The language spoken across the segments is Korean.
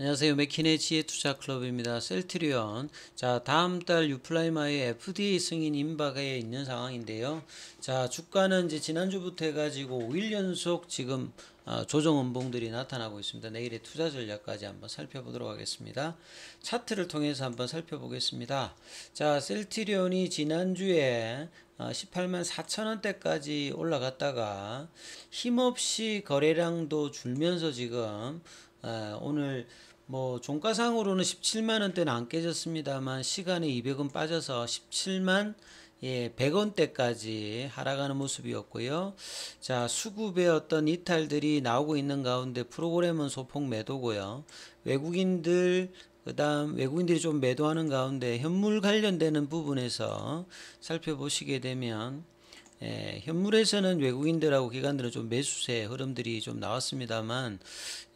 안녕하세요. 맥키네 지혜 투자 클럽입니다. 셀트리온. 자, 다음 달 유플라이마의 FDA 승인 임박에 있는 상황인데요. 자, 주가는 이제 지난주부터 해가지고 5일 연속 지금 아, 조정 음봉들이 나타나고 있습니다. 내일의 투자 전략까지 한번 살펴보도록 하겠습니다. 차트를 통해서 한번 살펴보겠습니다. 자, 셀트리온이 지난주에 18만 아, 4천원대까지 올라갔다가 힘없이 거래량도 줄면서 지금 아, 오늘 뭐 종가상으로는 17만 원대는 안 깨졌습니다만 시간에 200원 빠져서 17만 예, 100원대까지 하락하는 모습이었고요. 자, 수급의 어떤 이탈들이 나오고 있는 가운데 프로그램은 소폭 매도고요. 외국인들 그다음 외국인들이 좀 매도하는 가운데 현물 관련되는 부분에서 살펴보시게 되면 예, 현물에서는 외국인들하고 기관들은 좀 매수세 흐름들이 좀 나왔습니다만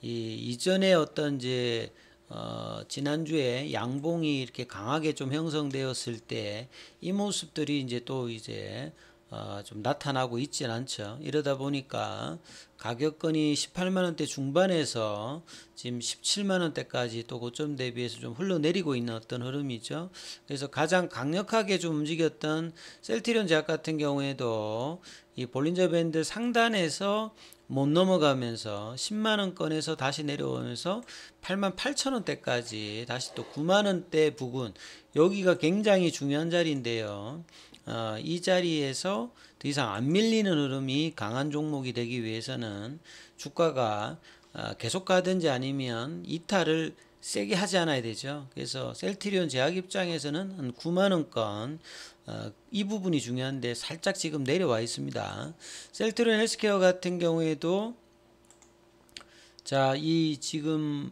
이 이전에 어떤 이제 어, 지난주에 양봉이 이렇게 강하게 좀 형성되었을 때 이 모습들이 이제 또 이제 어, 좀 나타나고 있진 않죠. 이러다 보니까 가격권이 18만원대 중반에서 지금 17만원대까지 또 고점 대비해서 좀 흘러내리고 있는 어떤 흐름이죠. 그래서 가장 강력하게 좀 움직였던 셀티리온 제약 같은 경우에도 이 볼린저 밴드 상단에서 못 넘어가면서 10만원권에서 다시 내려오면서 8만 8천원대까지 다시 또 9만원대 부근 여기가 굉장히 중요한 자리인데요. 어, 이 자리에서 더 이상 안 밀리는 흐름이 강한 종목이 되기 위해서는 주가가 어, 계속 가든지 아니면 이탈을 세게 하지 않아야 되죠. 그래서 셀트리온 제약 입장에서는 한 9만 원권 어, 이 부분이 중요한데 살짝 지금 내려와 있습니다. 셀트리온 헬스케어 같은 경우에도 자 이 지금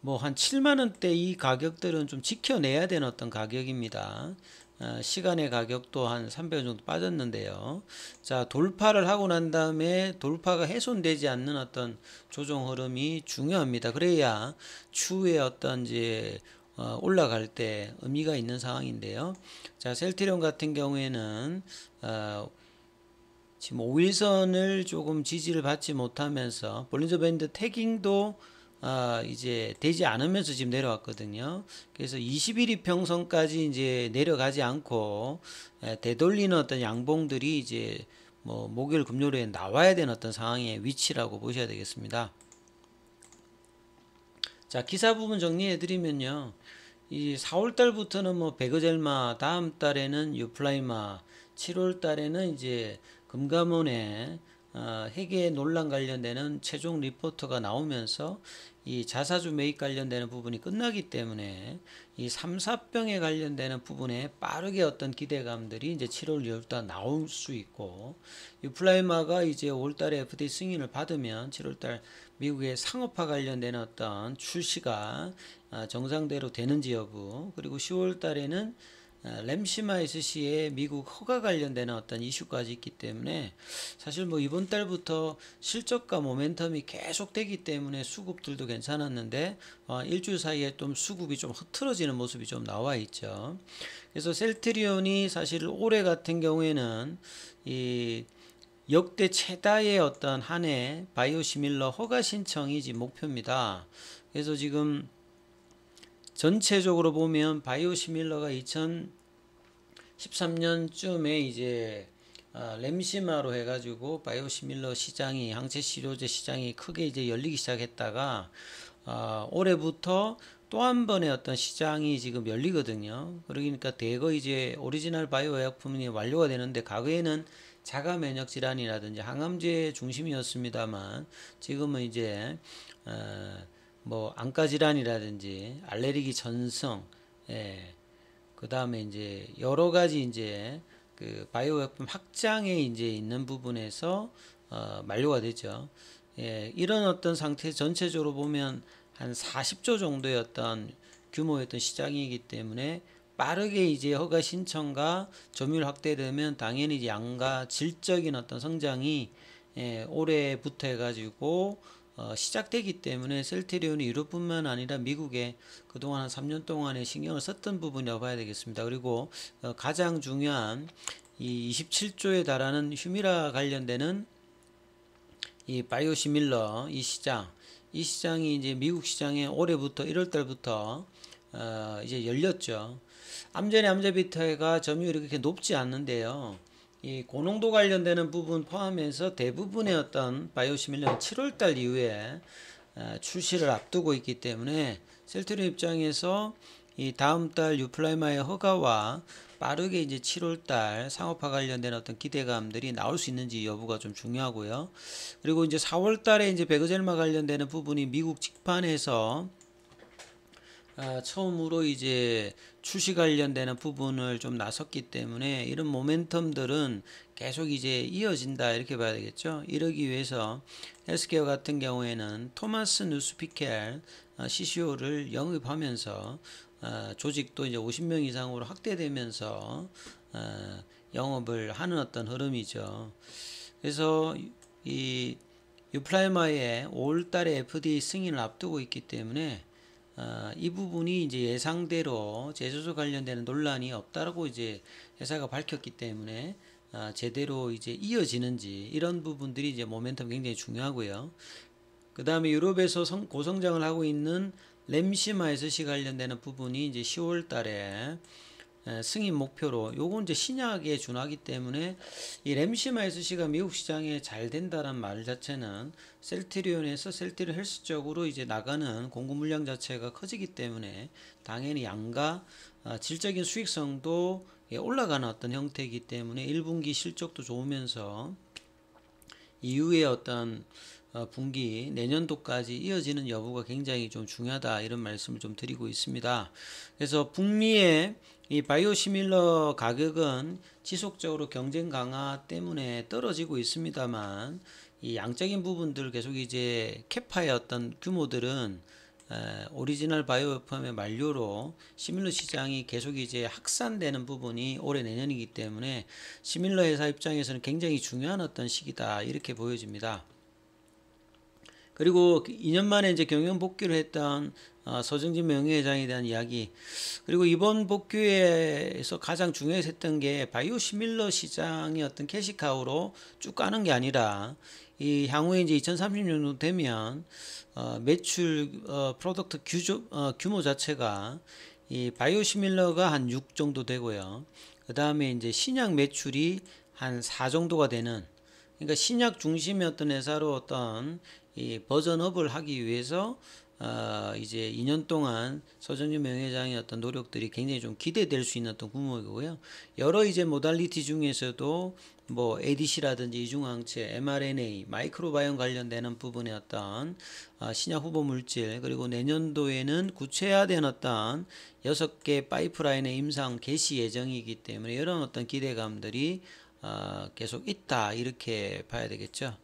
뭐 한 7만 원대 이 가격들은 좀 지켜내야 되는 어떤 가격입니다. 어, 시간의 가격 또한 300원 정도 빠졌는데요. 자, 돌파를 하고 난 다음에 돌파가 훼손되지 않는 어떤 조정 흐름이 중요합니다. 그래야 추후에 어떤 이제 어, 올라갈 때 의미가 있는 상황인데요. 자, 셀트리온 같은 경우에는 어, 지금 5일선을 조금 지지를 받지 못하면서 볼린저 밴드 태깅도 아, 이제 되지 않으면서 지금 내려왔거든요. 그래서 2 1위 평선까지 이제 내려가지 않고 에, 예, 되돌리는 어떤 양봉들이 이제 뭐 목요일 금요일에 나와야 되는 어떤 상황의 위치라고 보셔야 되겠습니다. 자, 기사 부분 정리해 드리면요. 이 4월 달부터는 뭐 베거젤마, 다음 달에는 유플라이마, 7월 달에는 이제 금감원의 어, 회계 논란 관련되는 최종 리포터가 나오면서 이 자사주 매입 관련되는 부분이 끝나기 때문에 이 삼사병에 관련되는 부분에 빠르게 어떤 기대감들이 이제 7월 2일달 나올 수 있고 이 플라이마가 이제 올달에 f d 승인을 받으면 7월달 미국의 상업화 관련된 어떤 출시가 아, 정상대로 되는지 여부 그리고 10월달에는 아, 램시마이스 씨의 미국 허가 관련되는 어떤 이슈까지 있기 때문에 사실 뭐 이번 달부터 실적과 모멘텀이 계속되기 때문에 수급들도 괜찮았는데 어, 일주일 사이에 좀 수급이 좀 흐트러지는 모습이 좀 나와 있죠. 그래서 셀트리온이 사실 올해 같은 경우에는 이 역대 최다의 어떤 한 해 바이오시밀러 허가 신청이 지 목표입니다. 그래서 지금 전체적으로 보면 바이오시밀러가 2 0 13년쯤에 이제 아, 렘시마로 해가지고 바이오시밀러 시장이 항체 치료제 시장이 크게 이제 열리기 시작했다가 아, 올해부터 또 한 번의 어떤 시장이 지금 열리거든요. 그러니까 대거 이제 오리지널 바이오 약품이 완료가 되는데 과거에는 자가 면역 질환이라든지 항암제 중심이었습니다만 지금은 이제 어, 뭐 안과 질환이라든지 알레르기 전성 예, 그 다음에 이제 여러 가지 이제 그 바이오 약품 확장에 이제 있는 부분에서 어, 만료가 되죠. 예, 이런 어떤 상태 전체적으로 보면 한 40조 정도였던 규모였던 시장이기 때문에 빠르게 이제 허가 신청과 점유율 확대되면 당연히 양가 질적인 어떤 성장이 예, 올해부터 해가지고 어, 시작되기 때문에 셀트리온이 유럽뿐만 아니라 미국에 그동안 한 3년 동안에 신경을 썼던 부분이라고 봐야 되겠습니다. 그리고 어, 가장 중요한 이 27조에 달하는 휴미라 관련되는 이 바이오시밀러 이 시장 이 시장이 이제 미국 시장에 올해부터 1월 달부터 어, 이제 열렸죠. 암전의 암자비타가 점유율이 그렇게 높지 않는데요. 이 고농도 관련되는 부분 포함해서 대부분의 어떤 바이오시밀러 7월달 이후에 아, 출시를 앞두고 있기 때문에 셀트리 입장에서 이 다음 달 유플라이마의 허가와 빠르게 이제 7월달 상업화 관련된 어떤 기대감들이 나올 수 있는지 여부가 좀 중요하고요. 그리고 이제 4월달에 이제 베그젤마 관련되는 부분이 미국 직판에서 아, 처음으로 이제 추시 관련되는 부분을 좀 나섰기 때문에 이런 모멘텀들은 계속 이제 이어진다 이렇게 봐야 되겠죠. 이러기 위해서 헬스케어 같은 경우에는 토마스 누스피켈 CCO를 어, 영입하면서 어, 조직도 이제 50명 이상으로 확대되면서 어, 영업을 하는 어떤 흐름이죠. 그래서 이 유플라이마의 5월달에 FDA 승인을 앞두고 있기 때문에 아, 이 부분이 이제 예상대로 제조조 관련되는 논란이 없다라고 이제 회사가 밝혔기 때문에 아, 제대로 이제 이어지는지 이런 부분들이 이제 모멘텀 굉장히 중요하고요. 그 다음에 유럽에서 고성장을 하고 있는 램시마에서 시 관련되는 부분이 이제 10월 달에 승인 목표로 요건 이제 신약에 준하기 때문에 이 램시마 SC가 미국 시장에 잘 된다는 말 자체는 셀트리온에서 셀트리온 헬스 쪽으로 이제 나가는 공급 물량 자체가 커지기 때문에 당연히 양가 어, 질적인 수익성도 예, 올라가는 어떤 형태이기 때문에 1분기 실적도 좋으면서 이후에 어떤 어, 분기 내년도까지 이어지는 여부가 굉장히 좀 중요하다 이런 말씀을 좀 드리고 있습니다. 그래서 북미의 이 바이오시밀러 가격은 지속적으로 경쟁 강화 때문에 떨어지고 있습니다만 이 양적인 부분들 계속 이제 캐파의 어떤 규모들은 오리지널 바이오웨펌의 만료로 시밀러 시장이 계속 이제 확산되는 부분이 올해 내년이기 때문에 시밀러 회사 입장에서는 굉장히 중요한 어떤 시기다 이렇게 보여집니다. 그리고 2년 만에 이제 경영 복귀를 했던 어, 서정진 명예회장에 대한 이야기 그리고 이번 복귀에서 가장 중요했던 게 바이오 시밀러 시장이 어떤 캐시카우로 쭉 가는 게 아니라 이 향후에 이제 2030년도 되면 어, 매출 어, 프로덕트 규조, 어, 규모 자체가 이 바이오 시밀러가 한 6 정도 되고요. 그 다음에 이제 신약 매출이 한 4 정도가 되는 그러니까 신약 중심의 어떤 회사로 어떤 이 버전업을 하기 위해서 아, 이제 2년 동안 서정유 명예장의 어떤 노력들이 굉장히 좀 기대될 수 있는 어떤 구멍이고요. 여러 이제 모달리티 중에서도 뭐 ADC라든지 이중항체, mRNA, 마이크로바이옴 관련되는 부분의 어떤 아, 신약 후보 물질 그리고 내년도에는 구체화된 어떤 여개 파이프라인의 임상 개시 예정이기 때문에 이런 어떤 기대감들이 아, 계속 있다 이렇게 봐야 되겠죠.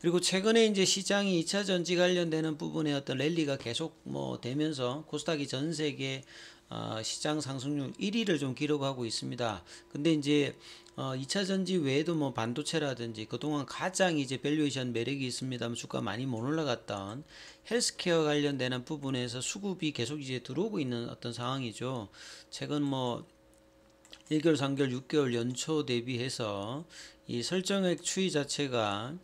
그리고 최근에 이제 시장이 2차 전지 관련되는 부분에 어떤 랠리가 계속 뭐 되면서 코스닥이 전 세계 어, 시장 상승률 1위를 좀 기록하고 있습니다. 근데 이제 어, 2차 전지 외에도 뭐 반도체라든지 그동안 가장 이제 밸류에이션 매력이 있습니다 주가 많이 못 올라갔던 헬스케어 관련되는 부분에서 수급이 계속 이제 들어오고 있는 어떤 상황이죠. 최근 뭐 1개월, 3개월, 6개월 연초 대비해서 이 설정액 추이 자체가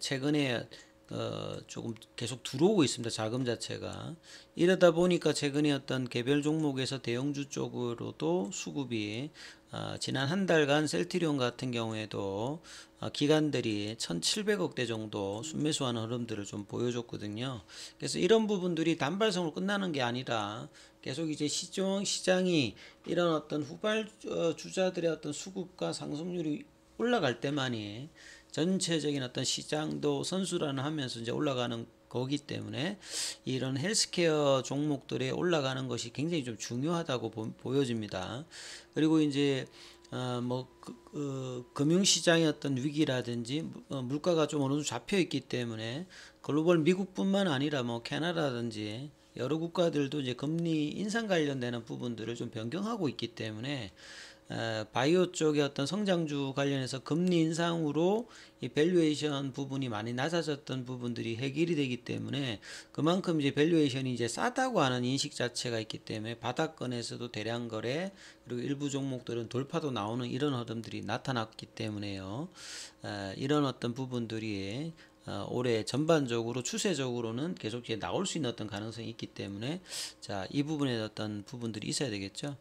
최근에 어, 조금 계속 들어오고 있습니다. 자금 자체가. 이러다 보니까 최근에 어떤 개별 종목에서 대형주 쪽으로도 수급이 어, 지난 한 달간 셀트리온 같은 경우에도 어, 기관들이 1,700억대 정도 순매수하는 흐름들을 좀 보여줬거든요. 그래서 이런 부분들이 단발성으로 끝나는 게 아니라 계속 이제 시종 시장이 이런 어떤 후발 어, 주자들의 어떤 수급과 상승률이 올라갈 때만이 전체적인 어떤 시장도 선수라는 하면서 이제 올라가는 거기 때문에 이런 헬스케어 종목들에 올라가는 것이 굉장히 좀 중요하다고 보, 여집니다 그리고 이제 어뭐 그, 그, 금융시장의 어떤 위기라든지 어, 물가가 좀 어느 정도 잡혀 있기 때문에 글로벌 미국뿐만 아니라 뭐 캐나다든지 여러 국가들도 이제 금리 인상 관련되는 부분들을 좀 변경하고 있기 때문에 바이오 쪽의 어떤 성장주 관련해서 금리 인상으로 이 밸류에이션 부분이 많이 낮아졌던 부분들이 해결이 되기 때문에 그만큼 이제 밸류에이션이 이제 싸다고 하는 인식 자체가 있기 때문에 바닥권에서도 대량 거래 그리고 일부 종목들은 돌파도 나오는 이런 흐름들이 나타났기 때문에요. 이런 어떤 부분들이 어, 올해 전반적으로 추세적으로는 계속 이제 나올 수 있는 어떤 가능성이 있기 때문에 자이 부분에 어떤 부분들이 있어야 되겠죠.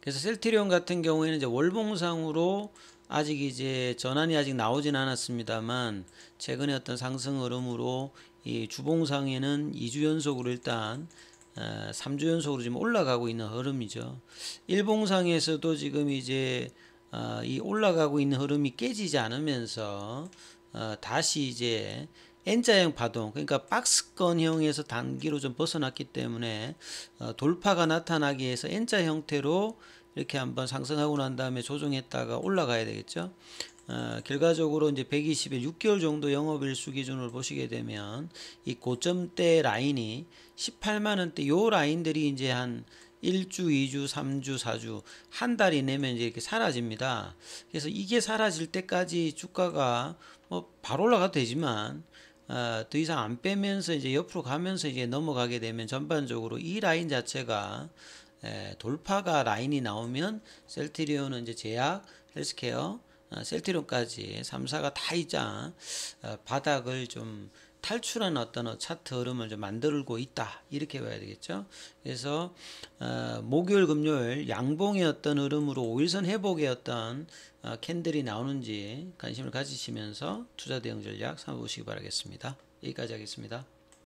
그래서 셀트리온 같은 경우에는 이제 월봉상으로 아직 이제 전환이 아직 나오진 않았습니다만 최근에 어떤 상승 흐름으로 이 주봉상에는 2주 연속으로 일단 3주 어, 연속으로 지금 올라가고 있는 흐름이죠. 일봉상에서도 지금 이제 어, 이 올라가고 있는 흐름이 깨지지 않으면서 어, 다시 이제 N자형 파동, 그러니까 박스권형에서 단기로 좀 벗어났기 때문에 어, 돌파가 나타나기 위해서 N자 형태로 이렇게 한번 상승하고 난 다음에 조정했다가 올라가야 되겠죠. 어, 결과적으로 이제 120에 6개월 정도 영업일수 기준으로 보시게 되면 이 고점대 라인이 18만 원대 요 라인들이 이제 한 1주, 2주, 3주, 4주 한달 이내면 이제 이렇게 사라집니다. 그래서 이게 사라질 때까지 주가가 뭐 바로 올라가도 되지만 어, 더 이상 안 빼면서 이제 옆으로 가면서 이제 넘어가게 되면 전반적으로 이 라인 자체가 예, 돌파가 라인이 나오면 셀트리온은 이제 제약, 헬스케어, 어, 셀트리온까지 3사가 다있자 어, 바닥을 좀 탈출한 어떤 차트 흐름을 좀 만들고 있다 이렇게 봐야 되겠죠 그래서 어, 목요일 금요일 양봉의 어떤 흐름으로 5일선 회복의 어떤 어, 캔들이 나오는지 관심을 가지시면서 투자 대응 전략 삼아 보시기 바라겠습니다 여기까지 하겠습니다